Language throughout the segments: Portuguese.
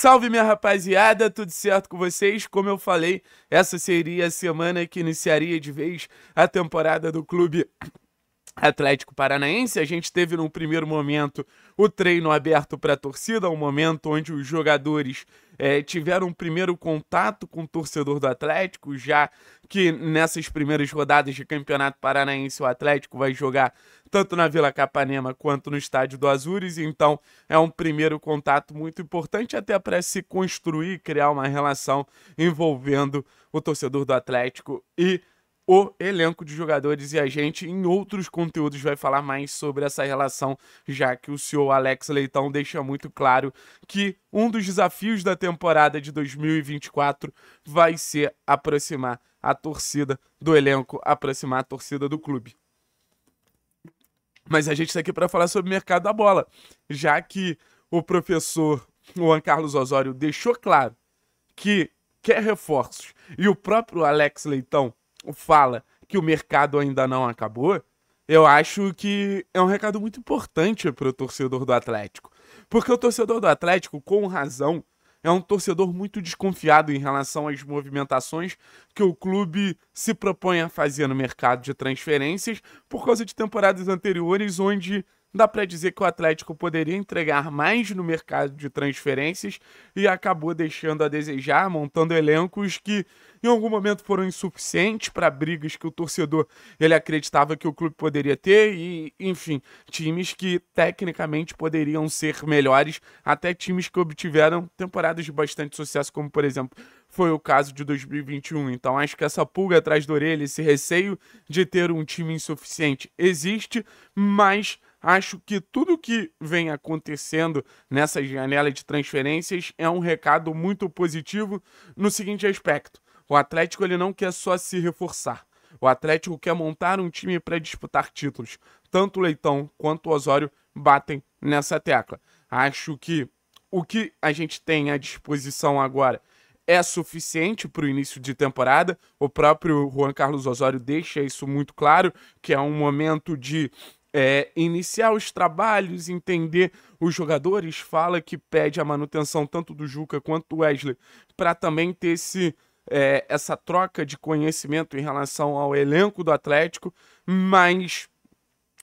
Salve minha rapaziada, tudo certo com vocês? Como eu falei, essa seria a semana que iniciaria de vez a temporada do clube Atlético Paranaense. A gente teve num primeiro momento o treino aberto para a torcida, um momento onde os jogadores é, tiveram um primeiro contato com o torcedor do Atlético, já que nessas primeiras rodadas de Campeonato Paranaense o Atlético vai jogar tanto na Vila Capanema quanto no Estádio do Azures, então é um primeiro contato muito importante até para se construir, criar uma relação envolvendo o torcedor do Atlético e o elenco de jogadores e a gente em outros conteúdos vai falar mais sobre essa relação, já que o senhor Alex Leitão deixa muito claro que um dos desafios da temporada de 2024 vai ser aproximar a torcida do elenco, aproximar a torcida do clube. Mas a gente está aqui para falar sobre o mercado da bola, já que o professor Juan Carlos Osório deixou claro que quer reforços e o próprio Alex Leitão fala que o mercado ainda não acabou, eu acho que é um recado muito importante para o torcedor do Atlético. Porque o torcedor do Atlético, com razão, é um torcedor muito desconfiado em relação às movimentações que o clube se propõe a fazer no mercado de transferências por causa de temporadas anteriores onde dá para dizer que o Atlético poderia entregar mais no mercado de transferências e acabou deixando a desejar, montando elencos que em algum momento foram insuficientes para brigas que o torcedor ele acreditava que o clube poderia ter e, enfim, times que tecnicamente poderiam ser melhores, até times que obtiveram temporadas de bastante sucesso, como por exemplo foi o caso de 2021. Então acho que essa pulga atrás da orelha, esse receio de ter um time insuficiente existe, mas Acho que tudo que vem acontecendo nessa janela de transferências é um recado muito positivo no seguinte aspecto: o Atlético ele não quer só se reforçar. O Atlético quer montar um time para disputar títulos. Tanto o Leitão quanto o Osório batem nessa tecla. Acho que o que a gente tem à disposição agora é suficiente para o início de temporada. O próprio Juan Carlos Osório deixa isso muito claro, que é um momento de é, iniciar os trabalhos, entender os jogadores, fala que pede a manutenção tanto do Juca quanto do Wesley, para também ter esse, é, essa troca de conhecimento em relação ao elenco do Atlético, mas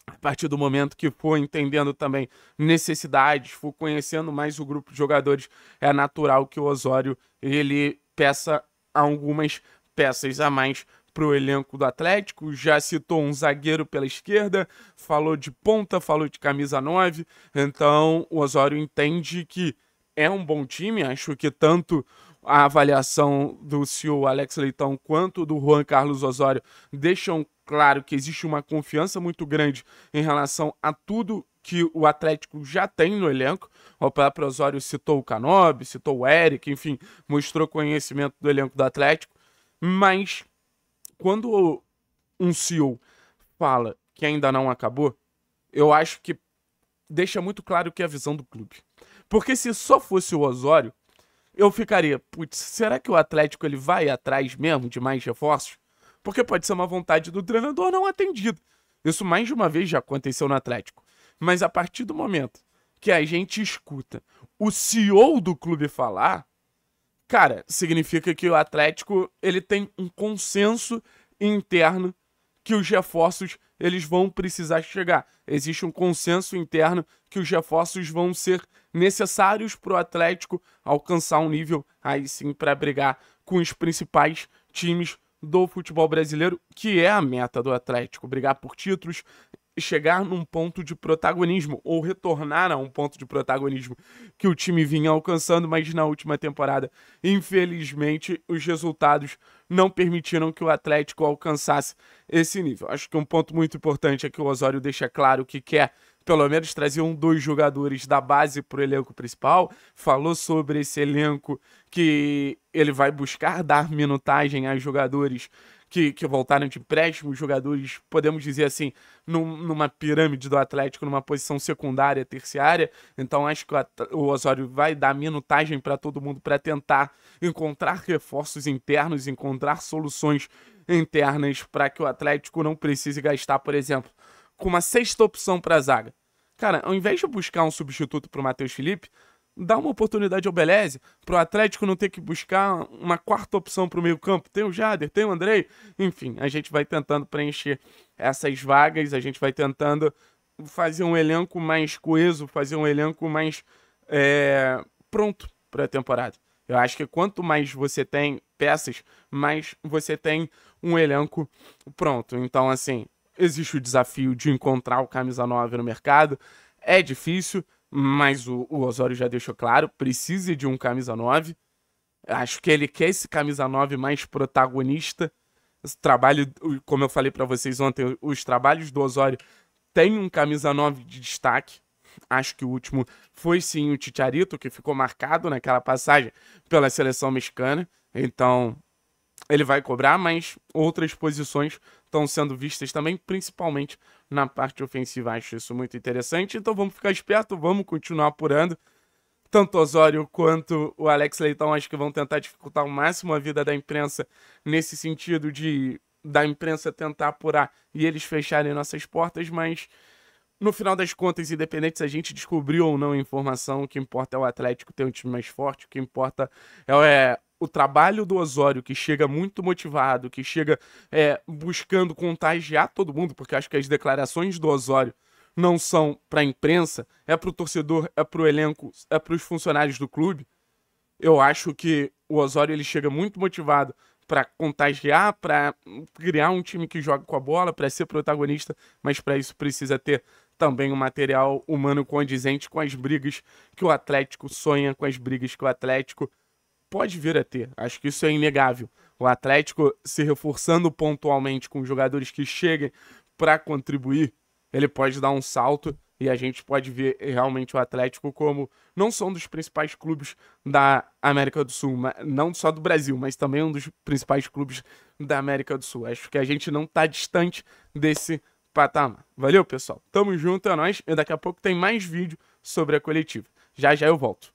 a partir do momento que for entendendo também necessidades, for conhecendo mais o grupo de jogadores, é natural que o Osório ele peça algumas peças a mais para o elenco do Atlético, já citou um zagueiro pela esquerda, falou de ponta, falou de camisa 9. Então o Osório entende que é um bom time, acho que tanto a avaliação do CEO Alex Leitão quanto do Juan Carlos Osório deixam claro que existe uma confiança muito grande em relação a tudo que o Atlético já tem no elenco. O próprio Osório citou o Canobi, citou o Eric, enfim, mostrou conhecimento do elenco do Atlético, mas quando um CEO fala que ainda não acabou, eu acho que deixa muito claro que é a visão do clube. Porque se só fosse o Osório, eu ficaria, putz, será que o Atlético ele vai atrás mesmo de mais reforços? Porque pode ser uma vontade do treinador não atendida. Isso mais de uma vez já aconteceu no Atlético. Mas a partir do momento que a gente escuta o CEO do clube falar, cara, significa que o Atlético ele tem um consenso interno que os reforços eles vão precisar chegar. Existe um consenso interno que os reforços vão ser necessários para o Atlético alcançar um nível aí sim para brigar com os principais times do futebol brasileiro, que é a meta do Atlético, brigar por títulos chegar num ponto de protagonismo, ou retornar a um ponto de protagonismo que o time vinha alcançando, mas na última temporada, infelizmente, os resultados não permitiram que o Atlético alcançasse esse nível. Acho que um ponto muito importante é que o Osório deixa claro que quer pelo menos traziam dois jogadores da base para o elenco principal. Falou sobre esse elenco que ele vai buscar dar minutagem a jogadores que, que voltaram de empréstimo, jogadores, podemos dizer assim, num, numa pirâmide do Atlético, numa posição secundária, terciária. Então acho que o, o Osório vai dar minutagem para todo mundo para tentar encontrar reforços internos, encontrar soluções internas para que o Atlético não precise gastar, por exemplo, com uma sexta opção para a zaga. Cara, ao invés de buscar um substituto para o Matheus Felipe, dá uma oportunidade ao Beleze, o Atlético não ter que buscar uma quarta opção para o meio campo. Tem o Jader, tem o Andrei, enfim, a gente vai tentando preencher essas vagas, a gente vai tentando fazer um elenco mais coeso, fazer um elenco mais é, pronto para a temporada. Eu acho que quanto mais você tem peças, mais você tem um elenco pronto. Então, assim, existe o desafio de encontrar o camisa 9 no mercado. É difícil, mas o, o Osório já deixou claro, precisa de um camisa 9. Acho que ele quer esse camisa 9 mais protagonista. Esse trabalho, como eu falei para vocês ontem, os trabalhos do Osório tem um camisa 9 de destaque. Acho que o último foi sim o Titiarito, que ficou marcado naquela passagem pela seleção mexicana. Então, ele vai cobrar, mas outras posições estão sendo vistas também, principalmente na parte ofensiva. Acho isso muito interessante. Então vamos ficar esperto, vamos continuar apurando. Tanto Osório quanto o Alex Leitão acho que vão tentar dificultar ao máximo a vida da imprensa nesse sentido de da imprensa tentar apurar e eles fecharem nossas portas, mas no final das contas, independente se a gente descobriu ou não a informação, o que importa é o Atlético ter um time mais forte, o que importa é, é o trabalho do Osório, que chega muito motivado, que chega é, buscando contagiar todo mundo, porque acho que as declarações do Osório não são para a imprensa, é para o torcedor, é para o elenco, é para os funcionários do clube. Eu acho que o Osório ele chega muito motivado para contagiar, para criar um time que joga com a bola, para ser protagonista, mas para isso precisa ter também um material humano condizente com as brigas que o Atlético sonha, com as brigas que o Atlético pode vir a ter. Acho que isso é inegável. O Atlético se reforçando pontualmente com jogadores que cheguem para contribuir, ele pode dar um salto e a gente pode ver realmente o Atlético como não só um dos principais clubes da América do Sul, não só do Brasil, mas também um dos principais clubes da América do Sul. Acho que a gente não está distante desse patamar. Valeu, pessoal. Tamo junto, é nóis. E daqui a pouco tem mais vídeo sobre a coletiva. Já já eu volto.